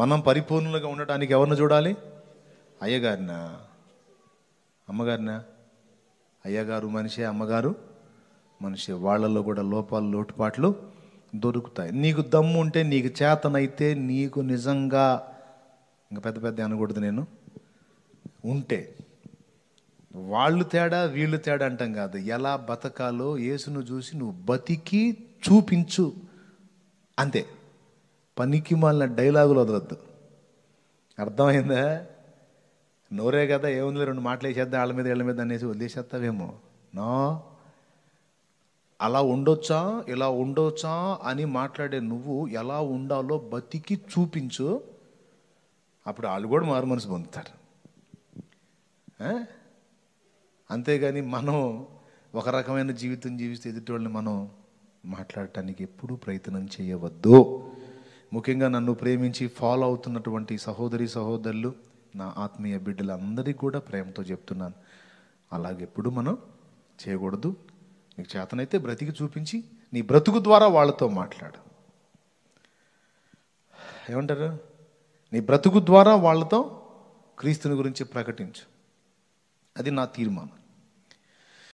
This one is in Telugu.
మనం పరిపూర్ణులుగా ఉండటానికి ఎవరిని చూడాలి అయ్యగారినా అమ్మగారినా అయ్యగారు మనిషే అమ్మగారు మనిషి వాళ్ళలో కూడా లోపాలు లోటుపాట్లు దొరుకుతాయి నీకు దమ్ము ఉంటే నీకు చేతనైతే నీకు నిజంగా ఇంకా పెద్ద పెద్ద అనకూడదు నేను ఉంటే వాళ్ళు తేడా వీళ్ళు తేడా అంటాం కాదు ఎలా బతకాలో యేసును చూసి నువ్వు బతికి చూపించు అంతే పనికి మాలిన డైలాగులు వదలొద్దు అర్థమైందా నోరే కదా ఏముంది రెండు మాటలు వేసేద్దాం వాళ్ళ మీద వీళ్ళ మీద అనేసి వదిలేసేస్తావేమో నా అలా ఉండొచ్చా ఇలా ఉండొచ్చా అని మాట్లాడే నువ్వు ఎలా ఉండాలో బతికి చూపించు అప్పుడు వాళ్ళు కూడా మారు మనసు పొందుతారు అంతేగాని మనం ఒక రకమైన జీవితం జీవిస్తే ఎదుటి వాళ్ళని మనం మాట్లాడటానికి ఎప్పుడూ ప్రయత్నం చేయవద్దు ముఖ్యంగా నన్ను ప్రేమించి ఫాలో అవుతున్నటువంటి సహోదరి సహోదరులు నా ఆత్మీయ బిడ్డలందరికీ కూడా ప్రేమతో చెప్తున్నాను అలాగెప్పుడు మనం చేయకూడదు నీకు చేతనైతే బ్రతికి చూపించి నీ బ్రతుకు ద్వారా వాళ్ళతో మాట్లాడు ఏమంటారు నీ బ్రతుకు ద్వారా వాళ్ళతో క్రీస్తుని గురించి ప్రకటించు అది నా తీర్మానం